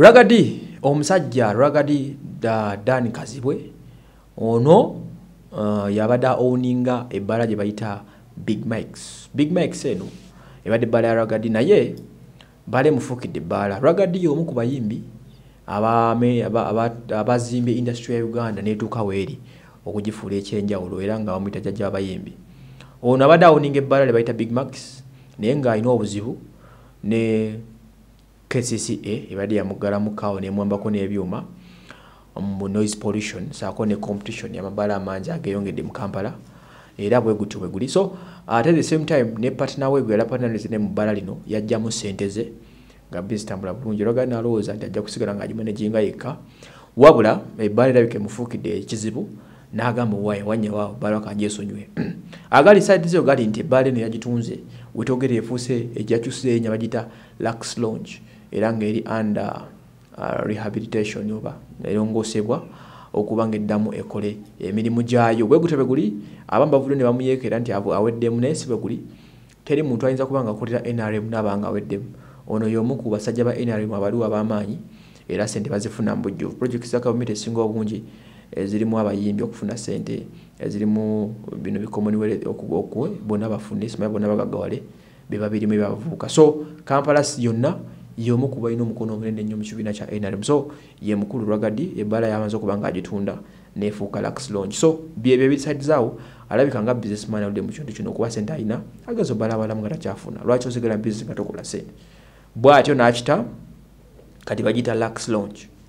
Ragadi omusajja Ragadi da Dan Kazibwe ono uh, yabada owninga ebbala gye bayita Big Mikes. Big Mikes eno ebadde ebbala ya Ragadi naye bale mufuukidde ebbala. Ragadi omu ku bayimbi abaami abazimbye industry ya Uganda n'etuuka weeri okugifuula eky'enjawulo era nga bamuyita jjajja w'abayimbi. Ono abadde awninga ebbala lye bayita Big Max naye ng'alina obuzibu ne, nga, ino, obuzivu, ne KCCA ebadde yamugala mu kawuni emwambako n'ebyuma um, mu noise pollution saako ne competition yamabala amanja ageyongedde mu kampala era bwe gutyo bwe guli so ate the same time ne partner we gwe yalapatanirize ne mu bbala lino yajjamu ssente ze nga bizitambula bulungi era ogana alowooza nti ajja kusigala nga agimanejinga yekka wabula ebbala erabika emufuukidde ekizibu n'agamba waye wanya waawo bbala wakanjeesonywe agali saidi zeo gali nti ebbala eno yagitunze wetogere efuuse ejakyusizeyenya bagita lax lounge era ngaeri under uh, rehabilitation oba erongosebwa okuba ngaeddamu ekole emirimu gyayo bwegutyo bwe guli abamu bavuddo ne bamuyeekera nti aweddemu naye si bwe guli teri muntu ayinza kuba nga akolera nrm naaba nga aweddemu ono y'omu ku basajja ba nrm abaliwo abaamaanyi era sente bazifuna mu bujjuvu projekt za gavumenti esinga obungi ezirimu abayimbi okufuna sente ezirimu bino bicommonwel okwe bonna bafune smaya bonna bagagawale bebabirimu ebyabavubuka so kampalasi yonna y'omu ku balina omukono omunene nnyo mu kibiina kya nrm so ye mukulu lwagadi ebbaala yamaze okuba ngaagitunda nefuuka lax longe so byebyo ebisaddizaawo alabika nga businessman aludde mu kintu kino okuba sente alina agezi obbaala abalamu nga takyafuna lwaki osigala bisinesi nga tokola sente bw'atyo n'akita kati bagiyita lax longe